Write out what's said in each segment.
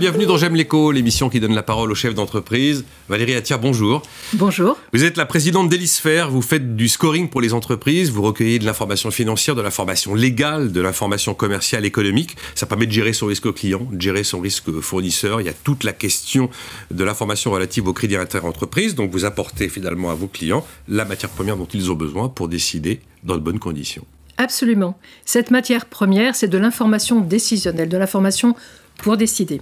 bienvenue dans J'aime l'écho, l'émission qui donne la parole aux chefs d'entreprise. Valérie Attia, bonjour. Bonjour. Vous êtes la présidente d'Elisphère, vous faites du scoring pour les entreprises, vous recueillez de l'information financière, de l'information légale, de l'information commerciale, économique. Ça permet de gérer son risque client, de gérer son risque fournisseur. Il y a toute la question de l'information relative au crédit inter-entreprise. Donc vous apportez finalement à vos clients la matière première dont ils ont besoin pour décider dans de bonnes conditions. Absolument. Cette matière première, c'est de l'information décisionnelle, de l'information pour décider.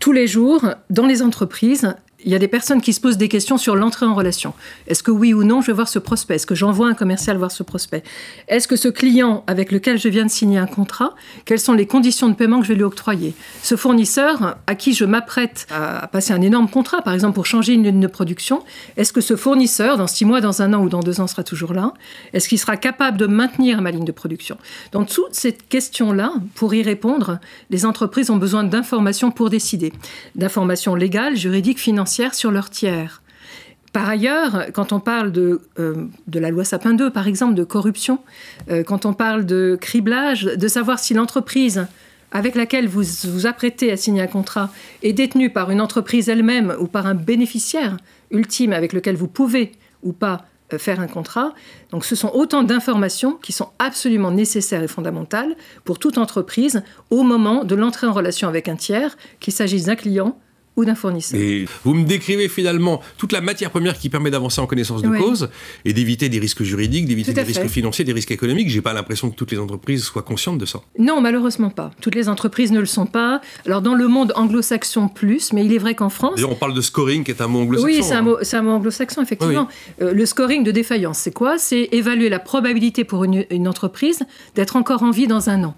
Tous les jours, dans les entreprises, il y a des personnes qui se posent des questions sur l'entrée en relation. Est-ce que oui ou non je vais voir ce prospect Est-ce que j'envoie un commercial voir ce prospect Est-ce que ce client avec lequel je viens de signer un contrat, quelles sont les conditions de paiement que je vais lui octroyer Ce fournisseur à qui je m'apprête à passer un énorme contrat, par exemple pour changer une ligne de production, est-ce que ce fournisseur, dans six mois, dans un an ou dans deux ans, sera toujours là Est-ce qu'il sera capable de maintenir ma ligne de production Dans toutes ces questions-là, pour y répondre, les entreprises ont besoin d'informations pour décider. D'informations légales, juridiques, financières sur leur tiers. Par ailleurs, quand on parle de, euh, la loi Sapin 2, par exemple, de corruption, euh, quand on parle de criblage, de savoir si l'entreprise avec laquelle vous vous apprêtez à signer un contrat est détenue par une entreprise elle-même ou par un bénéficiaire ultime avec lequel vous pouvez ou pas euh, faire un contrat. Donc ce sont autant d'informations qui sont absolument nécessaires et fondamentales pour toute entreprise au moment de l'entrée en relation avec un tiers, qu'il s'agisse d'un client, ou d'un fournisseur. vous me décrivez finalement toute la matière première qui permet d'avancer en connaissance de cause et d'éviter des risques juridiques, d'éviter des risques financiers, des risques économiques. J'ai pas l'impression que toutes les entreprises soient conscientes de ça. Non, malheureusement pas. Toutes les entreprises ne le sont pas. Alors dans le monde anglo-saxon plus, mais il est vrai qu'en France. D'ailleurs, on parle de scoring, qui est un mot anglo-saxon. Oui, c'est un, hein. mot, anglo-saxon effectivement. Euh, le scoring de défaillance, c'est quoi C'est évaluer la probabilité pour une entreprise d'être encore en vie dans un an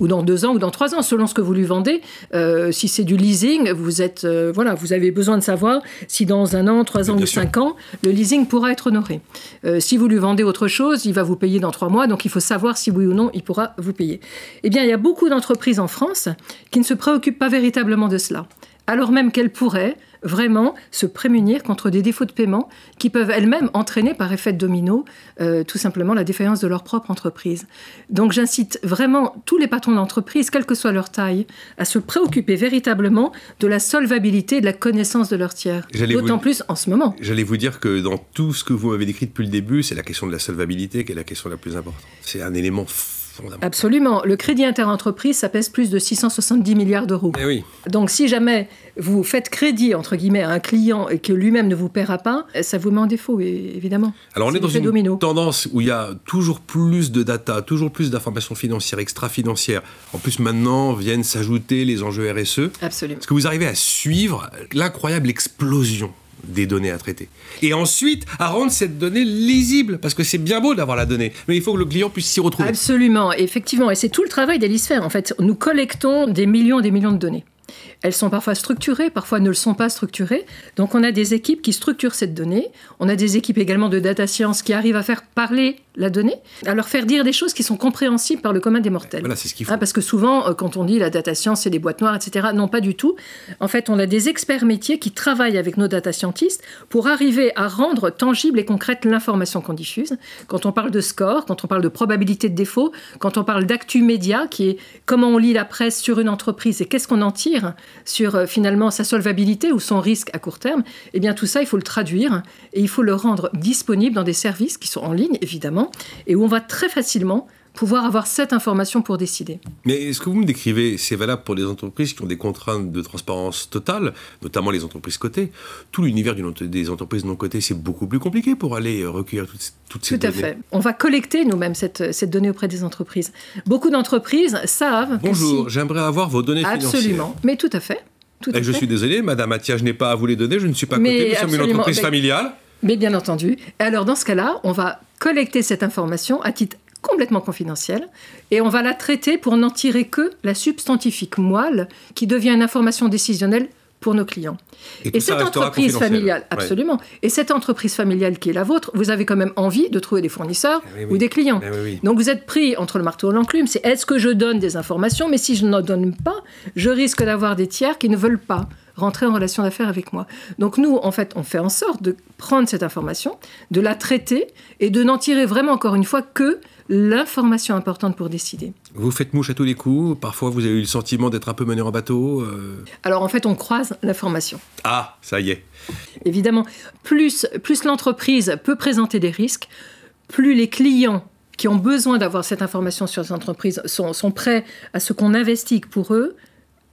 ou dans deux ans ou dans trois ans, selon ce que vous lui vendez. Euh, si c'est du leasing, vous êtes euh, voilà, vous avez besoin de savoir si dans un an, trois ans ou cinq ans, le leasing pourra être honoré. Euh, si vous lui vendez autre chose, il va vous payer dans trois mois, donc il faut savoir si oui ou non il pourra vous payer. Eh bien, il y a beaucoup d'entreprises en France qui ne se préoccupent pas véritablement de cela alors même qu'elles pourraient, vraiment se prémunir contre des défauts de paiement qui peuvent elles-mêmes entraîner par effet de domino euh, tout simplement la défaillance de leur propre entreprise. Donc j'incite vraiment tous les patrons d'entreprise, quelle que soit leur taille, à se préoccuper véritablement de la solvabilité et de la connaissance de leur tiers. D'autant plus en ce moment. J'allais vous dire que dans tout ce que vous m'avez décrit depuis le début, c'est la question de la solvabilité qui est la question la plus importante. C'est un élément fondamental Absolument. Le crédit interentreprise, ça pèse plus de 670 milliards d'euros. Eh Donc si jamais vous faites crédit, entre guillemets, à un client et que lui-même ne vous paiera pas, ça vous met en défaut, évidemment. Alors on est dans une tendance où il y a toujours plus de data, toujours plus d'informations financières, extra-financières. En plus, maintenant, viennent s'ajouter les enjeux RSE. Absolument. Est-ce que vous arrivez à suivre l'incroyable explosion des données à traiter. Et ensuite, à rendre cette donnée lisible, parce que c'est bien beau d'avoir la donnée, mais il faut que le client puisse s'y retrouver. Absolument, effectivement. Et c'est tout le travail d'Elisphère. en fait. Nous collectons des millions et des millions de données. Elles sont parfois structurées, parfois ne le sont pas structurées. Donc on a des équipes qui structurent cette donnée. On a des équipes également de data science qui arrivent à faire parler la donner, à leur faire dire des choses qui sont compréhensibles par le commun des mortels. Voilà, c'est ce qu'il faut. Ah, parce que souvent, euh, quand on dit la data science, c'est des boîtes noires, etc. Non, pas du tout. En fait, on a des experts métiers qui travaillent avec nos data scientists pour arriver à rendre tangible et concrète l'information qu'on diffuse. Quand on parle de score, quand on parle de probabilité de défaut, quand on parle d'actu média, qui est comment on lit la presse sur une entreprise et qu'est-ce qu'on en tire sur euh, finalement sa solvabilité ou son risque à court terme, eh bien tout ça, il faut le traduire et il faut le rendre disponible dans des services qui sont en ligne, évidemment et où on va très facilement pouvoir avoir cette information pour décider. Mais ce que vous me décrivez, c'est valable pour les entreprises qui ont des contraintes de transparence totale, notamment les entreprises cotées. Tout l'univers des entreprises non cotées, c'est beaucoup plus compliqué pour aller euh, recueillir toutes, ces données. Tout à fait. On va collecter nous-mêmes euh, cette, donnée auprès des entreprises. Beaucoup d'entreprises savent. Bonjour, j'aimerais avoir vos données Absolument. financières. Absolument, mais tout à fait. Eh, je suis désolé, Madame Attia, je n'ai pas à vous les donner, je ne suis pas cotée, nous sommes une entreprise familiale. Mais bien entendu. Alors dans ce cas-là, on va collecter cette information à titre complètement confidentiel et on va la traiter pour n'en tirer que la substantifique moelle qui devient une information décisionnelle pour nos clients. Et, cette entreprise familiale, absolument. Et cette entreprise familiale qui est la vôtre, vous avez quand même envie de trouver des fournisseurs eh ou des clients. Eh Donc vous êtes pris entre le marteau et l'enclume. C'est est-ce que je donne des informations, mais si je n'en donne pas, je risque d'avoir des tiers qui ne veulent pas rentrer en relation d'affaires avec moi. Donc nous, en fait, on fait en sorte de prendre cette information, de la traiter et de n'en tirer vraiment, encore une fois, que l'information importante pour décider. Vous faites mouche à tous les coups, parfois vous avez eu le sentiment d'être un peu mené en bateau. Euh. Alors en fait, on croise l'information. Ah, ça y est. Évidemment, plus, plus l'entreprise peut présenter des risques, plus les clients qui ont besoin d'avoir cette information sur les entreprises sont, prêts à ce qu'on investigue pour eux,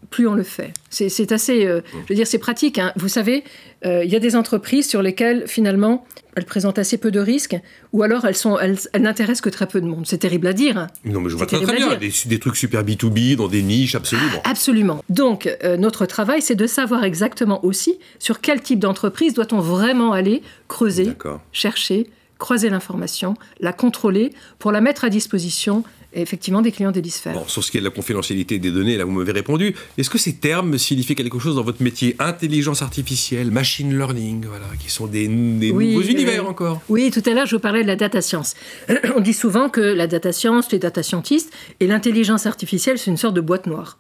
plus on le fait. C'est assez, euh, je veux dire, c'est pratique. Hein. Vous savez, euh, il y a des entreprises sur lesquelles finalement elles présentent assez peu de risques, ou alors elles sont, elles, n'intéressent que très peu de monde. C'est terrible à dire. Hein. Non, mais je vois très, bien des, trucs super B 2 B dans des niches, absolument. Ah, absolument. Donc euh, notre travail, c'est de savoir exactement aussi sur quel type d'entreprise doit-on vraiment aller creuser, chercher, croiser l'information, la contrôler pour la mettre à disposition effectivement des clients d'Elisphère. Bon, sur ce qui est de la confidentialité des données, là vous m'avez répondu. Est-ce que ces termes signifient quelque chose dans votre métier Intelligence artificielle, machine learning, voilà, qui sont des, nouveaux euh, univers encore. Oui, tout à l'heure je vous parlais de la data science. On dit souvent que la data science, les data scientists et l'intelligence artificielle, c'est une sorte de boîte noire.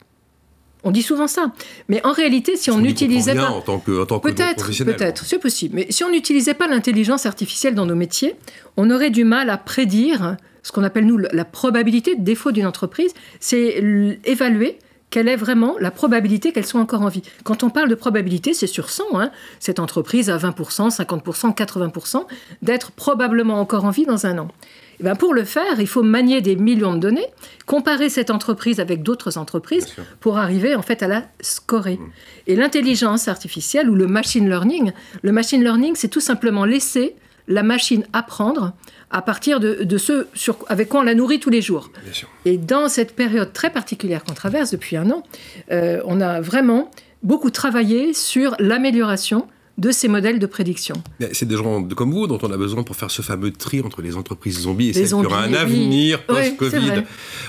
On dit souvent ça, mais en réalité, si on n'utilisait pas, en tant que, en tant que peut-être, peut-être, c'est possible. Mais si on n'utilisait pas l'intelligence artificielle dans nos métiers, on aurait du mal à prédire ce qu'on appelle nous la probabilité de défaut d'une entreprise, c'est évaluer quelle est vraiment la probabilité qu'elle soit encore en vie. Quand on parle de probabilité, c'est sur 100, hein. cette entreprise a 20%, 50%, 80%, d'être probablement encore en vie dans un an. Et eh ben, pour le faire, il faut manier des millions de données, comparer cette entreprise avec d'autres entreprises pour arriver en fait à la scorer. Mmh. Et l'intelligence artificielle ou le machine learning, le machine learning, c'est tout simplement laisser la machine apprendre à partir de, ce avec quoi on la nourrit tous les jours. Et dans cette période très particulière qu'on traverse depuis un an, euh, on a vraiment beaucoup travaillé sur l'amélioration de ces modèles de prédiction. C'est des gens comme vous dont on a besoin pour faire ce fameux tri entre les entreprises zombies et celles qui auront un avenir post-Covid.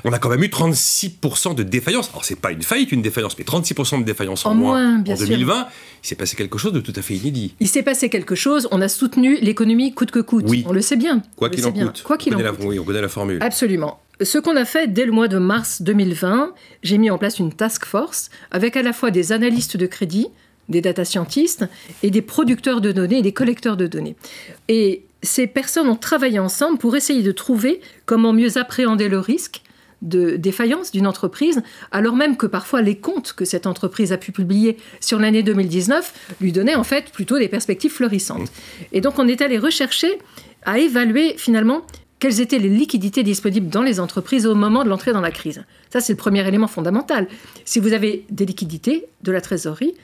on a quand même eu 36% de défaillance. Alors, n'est pas une faillite, une défaillance, mais 36% de défaillance en, moins, en 2020. Il s'est passé quelque chose de tout à fait inédit. Il s'est passé quelque chose. On a soutenu l'économie coûte que coûte. On le sait bien. Quoi qu'il en coûte. on connaît la formule. Absolument. Ce qu'on a fait dès le mois de mars 2020, j'ai mis en place une task force avec à la fois des analystes de crédit, des data scientists et des producteurs de données et des collecteurs de données. Et ces personnes ont travaillé ensemble pour essayer de trouver comment mieux appréhender le risque de défaillance d'une entreprise, alors même que parfois les comptes que cette entreprise a pu publier sur l'année 2019 lui donnaient en fait plutôt des perspectives florissantes. Et donc on est allé rechercher à évaluer finalement quelles étaient les liquidités disponibles dans les entreprises au moment de l'entrée dans la crise. Ça, c'est le premier élément fondamental. Si vous avez des liquidités, de la trésorerie,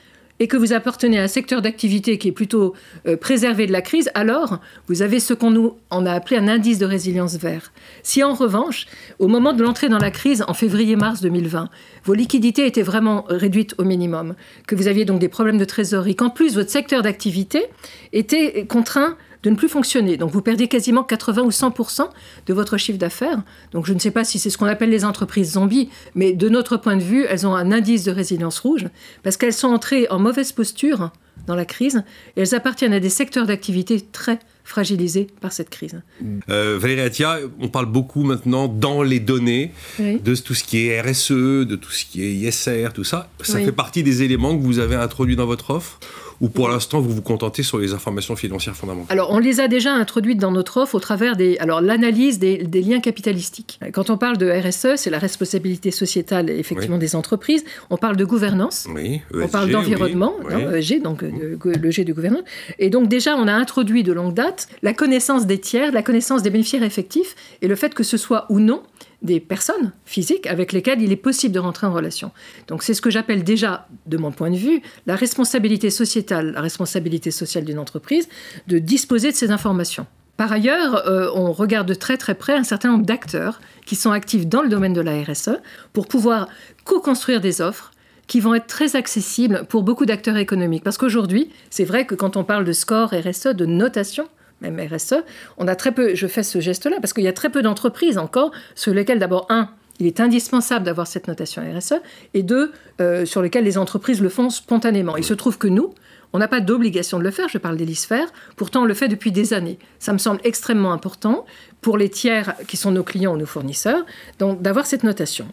et que vous appartenez à un secteur d'activité qui est plutôt euh, préservé de la crise, alors vous avez ce qu'on nous a appelé un indice de résilience vert. Si en revanche, au moment de l'entrée dans la crise en février-mars 2020, vos liquidités étaient vraiment réduites au minimum, que vous aviez donc des problèmes de trésorerie, qu'en plus votre secteur d'activité était contraint de ne plus fonctionner. Donc vous perdez quasiment 80 ou 100% de votre chiffre d'affaires. Donc je ne sais pas si c'est ce qu'on appelle les entreprises zombies, mais de notre point de vue, elles ont un indice de résilience rouge parce qu'elles sont entrées en mauvaise posture dans la crise et elles appartiennent à des secteurs d'activité très fragilisés par cette crise. Euh, Valérie Attia, on parle beaucoup maintenant dans les données de tout ce qui est RSE, de tout ce qui est ISR, tout ça. Ça fait partie des éléments que vous avez introduits dans votre offre ou pour l'instant vous vous contentez sur les informations financières fondamentales Alors on les a déjà introduites dans notre offre au travers des alors l'analyse des, liens capitalistiques. Quand on parle de RSE, c'est la responsabilité sociétale effectivement des entreprises. On parle de gouvernance. Oui, on parle e d'environnement, e G, donc le G de gouvernement. Et donc déjà on a introduit de longue date la connaissance des tiers, la connaissance des bénéficiaires effectifs et le fait que ce soit ou non des personnes physiques avec lesquelles il est possible de rentrer en relation. Donc c'est ce que j'appelle déjà, de mon point de vue, la responsabilité sociétale, la responsabilité sociale d'une entreprise, de disposer de ces informations. Par ailleurs, euh, on regarde de très très près un certain nombre d'acteurs qui sont actifs dans le domaine de la RSE pour pouvoir co-construire des offres qui vont être très accessibles pour beaucoup d'acteurs économiques. Parce qu'aujourd'hui, c'est vrai que quand on parle de score RSE, de notation, même RSE, on a très peu, je fais ce geste-là, parce qu'il y a très peu d'entreprises encore sur lesquelles, d'abord, un, il est indispensable d'avoir cette notation RSE, et deux, euh, sur lesquelles les entreprises le font spontanément. Il se trouve que nous, on n'a pas d'obligation de le faire, je parle d'Hélisphère, pourtant on le fait depuis des années. Ça me semble extrêmement important pour les tiers qui sont nos clients ou nos fournisseurs d'avoir cette notation.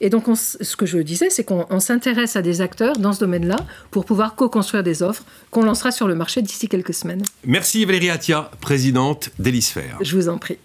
Et donc ce que je disais, c'est qu'on s'intéresse à des acteurs dans ce domaine-là pour pouvoir co-construire des offres qu'on lancera sur le marché d'ici quelques semaines. Merci Valérie Atia, présidente d'Hélisphère. Je vous en prie.